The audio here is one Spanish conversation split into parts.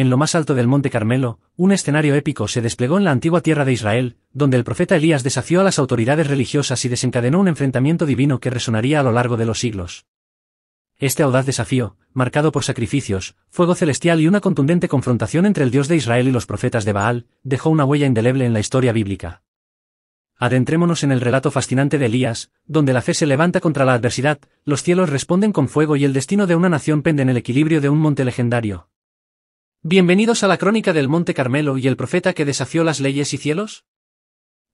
en lo más alto del Monte Carmelo, un escenario épico se desplegó en la antigua tierra de Israel, donde el profeta Elías desafió a las autoridades religiosas y desencadenó un enfrentamiento divino que resonaría a lo largo de los siglos. Este audaz desafío, marcado por sacrificios, fuego celestial y una contundente confrontación entre el Dios de Israel y los profetas de Baal, dejó una huella indeleble en la historia bíblica. Adentrémonos en el relato fascinante de Elías, donde la fe se levanta contra la adversidad, los cielos responden con fuego y el destino de una nación pende en el equilibrio de un monte legendario. Bienvenidos a la crónica del Monte Carmelo y el profeta que desafió las leyes y cielos.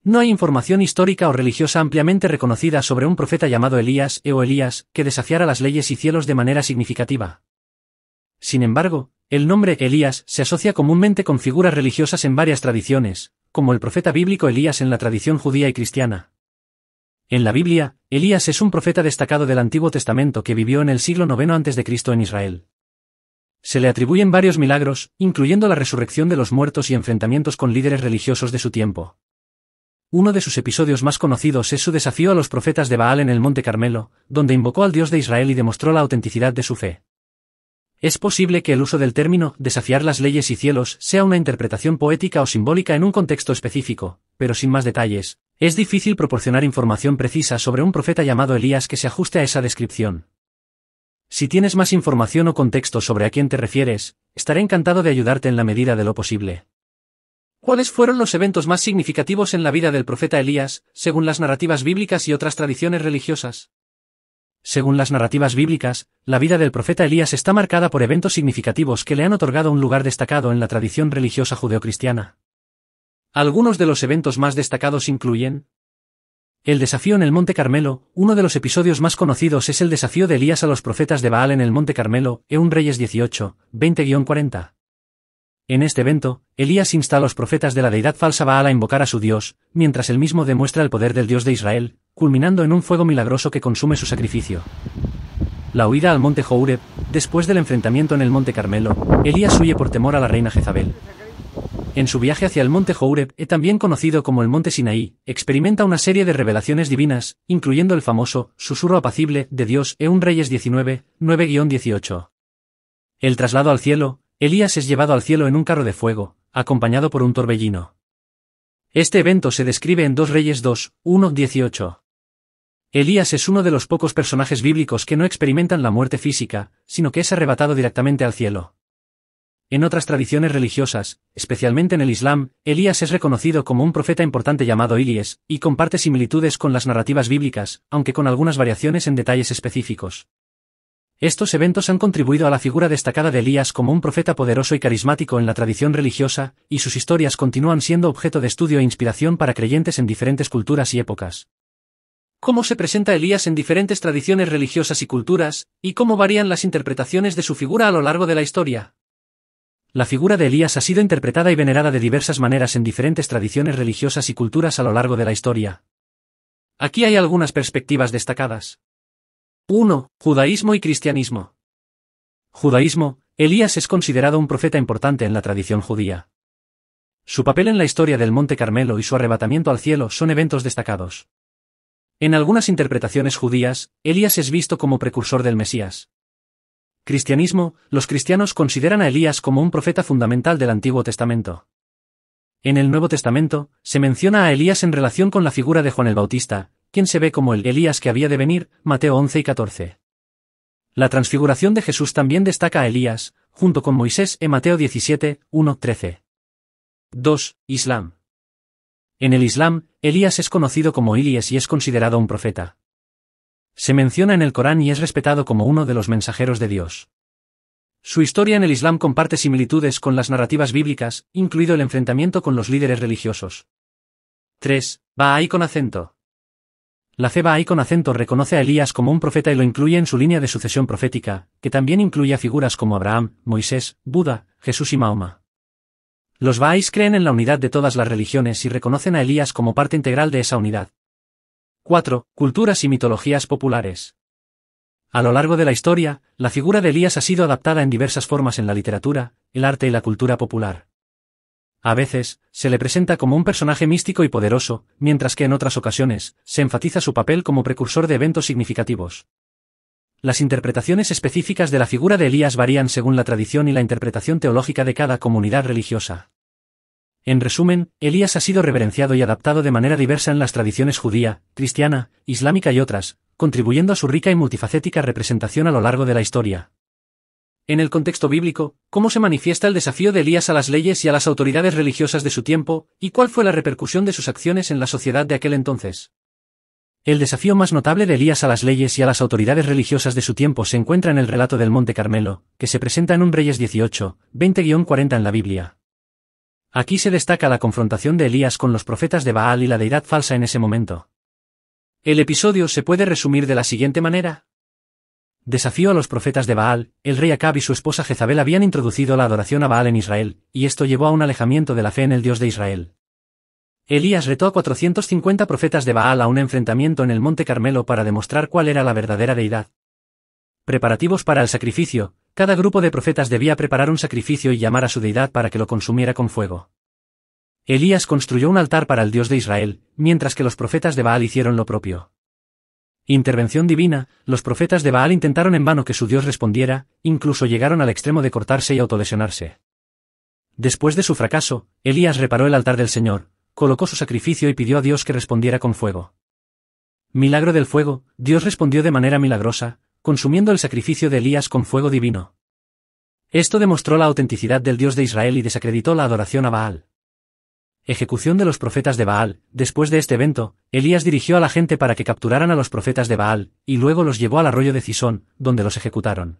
No hay información histórica o religiosa ampliamente reconocida sobre un profeta llamado Elías e o Elías que desafiara las leyes y cielos de manera significativa. Sin embargo, el nombre Elías se asocia comúnmente con figuras religiosas en varias tradiciones, como el profeta bíblico Elías en la tradición judía y cristiana. En la Biblia, Elías es un profeta destacado del Antiguo Testamento que vivió en el siglo IX a.C. en Israel. Se le atribuyen varios milagros, incluyendo la resurrección de los muertos y enfrentamientos con líderes religiosos de su tiempo. Uno de sus episodios más conocidos es su desafío a los profetas de Baal en el Monte Carmelo, donde invocó al Dios de Israel y demostró la autenticidad de su fe. Es posible que el uso del término desafiar las leyes y cielos sea una interpretación poética o simbólica en un contexto específico, pero sin más detalles, es difícil proporcionar información precisa sobre un profeta llamado Elías que se ajuste a esa descripción. Si tienes más información o contexto sobre a quién te refieres, estaré encantado de ayudarte en la medida de lo posible. ¿Cuáles fueron los eventos más significativos en la vida del profeta Elías, según las narrativas bíblicas y otras tradiciones religiosas? Según las narrativas bíblicas, la vida del profeta Elías está marcada por eventos significativos que le han otorgado un lugar destacado en la tradición religiosa judeocristiana. Algunos de los eventos más destacados incluyen, el desafío en el Monte Carmelo, uno de los episodios más conocidos es el desafío de Elías a los profetas de Baal en el Monte Carmelo, Eun Reyes 18, 20-40. En este evento, Elías insta a los profetas de la deidad falsa Baal a invocar a su Dios, mientras él mismo demuestra el poder del Dios de Israel, culminando en un fuego milagroso que consume su sacrificio. La huida al monte Joureb, después del enfrentamiento en el monte Carmelo, Elías huye por temor a la reina Jezabel en su viaje hacia el monte Horeb, también conocido como el monte Sinaí, experimenta una serie de revelaciones divinas, incluyendo el famoso susurro apacible de Dios un Reyes 19, 9-18. El traslado al cielo, Elías es llevado al cielo en un carro de fuego, acompañado por un torbellino. Este evento se describe en 2 Reyes 2, 1-18. Elías es uno de los pocos personajes bíblicos que no experimentan la muerte física, sino que es arrebatado directamente al cielo. En otras tradiciones religiosas, especialmente en el Islam, Elías es reconocido como un profeta importante llamado Ilies, y comparte similitudes con las narrativas bíblicas, aunque con algunas variaciones en detalles específicos. Estos eventos han contribuido a la figura destacada de Elías como un profeta poderoso y carismático en la tradición religiosa, y sus historias continúan siendo objeto de estudio e inspiración para creyentes en diferentes culturas y épocas. ¿Cómo se presenta Elías en diferentes tradiciones religiosas y culturas, y cómo varían las interpretaciones de su figura a lo largo de la historia? La figura de Elías ha sido interpretada y venerada de diversas maneras en diferentes tradiciones religiosas y culturas a lo largo de la historia. Aquí hay algunas perspectivas destacadas. 1. Judaísmo y cristianismo. Judaísmo, Elías es considerado un profeta importante en la tradición judía. Su papel en la historia del Monte Carmelo y su arrebatamiento al cielo son eventos destacados. En algunas interpretaciones judías, Elías es visto como precursor del Mesías. Cristianismo, los cristianos consideran a Elías como un profeta fundamental del Antiguo Testamento. En el Nuevo Testamento, se menciona a Elías en relación con la figura de Juan el Bautista, quien se ve como el Elías que había de venir, Mateo 11 y 14. La transfiguración de Jesús también destaca a Elías, junto con Moisés en Mateo 17, 1, 13. 2. Islam. En el Islam, Elías es conocido como Elías y es considerado un profeta. Se menciona en el Corán y es respetado como uno de los mensajeros de Dios. Su historia en el Islam comparte similitudes con las narrativas bíblicas, incluido el enfrentamiento con los líderes religiosos. 3. Bahá'í con acento. La fe Bahá'í con acento reconoce a Elías como un profeta y lo incluye en su línea de sucesión profética, que también incluye a figuras como Abraham, Moisés, Buda, Jesús y Mahoma. Los Bahá'ís creen en la unidad de todas las religiones y reconocen a Elías como parte integral de esa unidad. 4. Culturas y mitologías populares. A lo largo de la historia, la figura de Elías ha sido adaptada en diversas formas en la literatura, el arte y la cultura popular. A veces, se le presenta como un personaje místico y poderoso, mientras que en otras ocasiones, se enfatiza su papel como precursor de eventos significativos. Las interpretaciones específicas de la figura de Elías varían según la tradición y la interpretación teológica de cada comunidad religiosa. En resumen, Elías ha sido reverenciado y adaptado de manera diversa en las tradiciones judía, cristiana, islámica y otras, contribuyendo a su rica y multifacética representación a lo largo de la historia. En el contexto bíblico, ¿cómo se manifiesta el desafío de Elías a las leyes y a las autoridades religiosas de su tiempo, y cuál fue la repercusión de sus acciones en la sociedad de aquel entonces? El desafío más notable de Elías a las leyes y a las autoridades religiosas de su tiempo se encuentra en el relato del Monte Carmelo, que se presenta en un Reyes 18, 20-40 en la Biblia. Aquí se destaca la confrontación de Elías con los profetas de Baal y la deidad falsa en ese momento. El episodio se puede resumir de la siguiente manera. Desafío a los profetas de Baal, el rey Acab y su esposa Jezabel habían introducido la adoración a Baal en Israel, y esto llevó a un alejamiento de la fe en el Dios de Israel. Elías retó a 450 profetas de Baal a un enfrentamiento en el Monte Carmelo para demostrar cuál era la verdadera deidad. Preparativos para el sacrificio, cada grupo de profetas debía preparar un sacrificio y llamar a su deidad para que lo consumiera con fuego. Elías construyó un altar para el Dios de Israel, mientras que los profetas de Baal hicieron lo propio. Intervención divina, los profetas de Baal intentaron en vano que su Dios respondiera, incluso llegaron al extremo de cortarse y autolesionarse. Después de su fracaso, Elías reparó el altar del Señor, colocó su sacrificio y pidió a Dios que respondiera con fuego. Milagro del fuego, Dios respondió de manera milagrosa, consumiendo el sacrificio de Elías con fuego divino. Esto demostró la autenticidad del Dios de Israel y desacreditó la adoración a Baal. Ejecución de los profetas de Baal. Después de este evento, Elías dirigió a la gente para que capturaran a los profetas de Baal, y luego los llevó al arroyo de Cisón, donde los ejecutaron.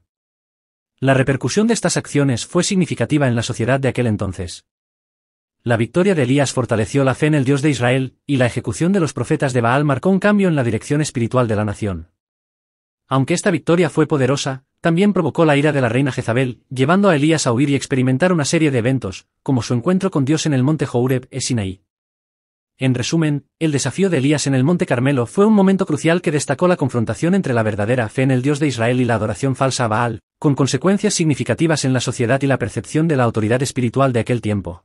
La repercusión de estas acciones fue significativa en la sociedad de aquel entonces. La victoria de Elías fortaleció la fe en el Dios de Israel, y la ejecución de los profetas de Baal marcó un cambio en la dirección espiritual de la nación. Aunque esta victoria fue poderosa, también provocó la ira de la reina Jezabel, llevando a Elías a huir y experimentar una serie de eventos, como su encuentro con Dios en el monte Joureb e Sinaí. En resumen, el desafío de Elías en el monte Carmelo fue un momento crucial que destacó la confrontación entre la verdadera fe en el Dios de Israel y la adoración falsa a Baal, con consecuencias significativas en la sociedad y la percepción de la autoridad espiritual de aquel tiempo.